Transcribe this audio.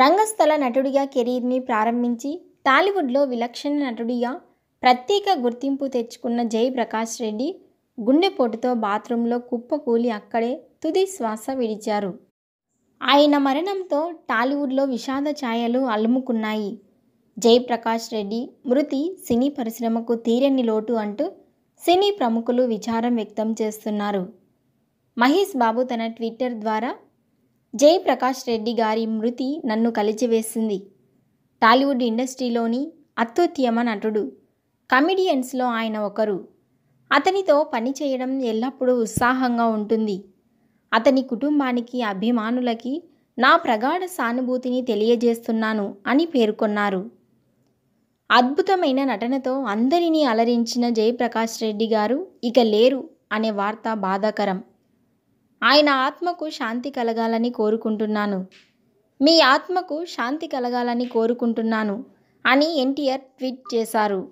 రంగస్థల నటుడిగా కెరీర్ని ప్రారంభించి టాలీవుడ్లో విలక్షణ నటుడిగా ప్రత్యేక గుర్తింపు తెచ్చుకున్న జయప్రకాష్ రెడ్డి గుండెపోటుతో బాత్రూంలో కుప్పకూలి అక్కడే తుది శ్వాస విడిచారు ఆయన మరణంతో టాలీవుడ్లో విషాద ఛాయలు అలుముకున్నాయి జయప్రకాష్ రెడ్డి మృతి సినీ పరిశ్రమకు తీరని లోటు అంటూ సినీ ప్రముఖులు విచారం వ్యక్తం చేస్తున్నారు మహేష్ బాబు తన ట్విట్టర్ ద్వారా జయప్రకాష్ రెడ్డి గారి మృతి నన్ను కలిచివేసింది టాలీవుడ్ ఇండస్ట్రీలోని అత్యుత్తమ నటుడు కమిడియన్స్లో ఆయన ఒకరు అతనితో పనిచేయడం ఎల్లప్పుడూ ఉత్సాహంగా ఉంటుంది అతని కుటుంబానికి అభిమానులకి నా ప్రగాఢ సానుభూతిని తెలియజేస్తున్నాను అని పేర్కొన్నారు అద్భుతమైన నటనతో అందరినీ అలరించిన జయప్రకాష్ రెడ్డి గారు ఇక లేరు అనే వార్త బాధాకరం ఆయన ఆత్మకు శాంతి కలగాలని కోరుకుంటున్నాను మీ ఆత్మకు శాంతి కలగాలని కోరుకుంటున్నాను అని ఎన్టీఆర్ ట్వీట్ చేశారు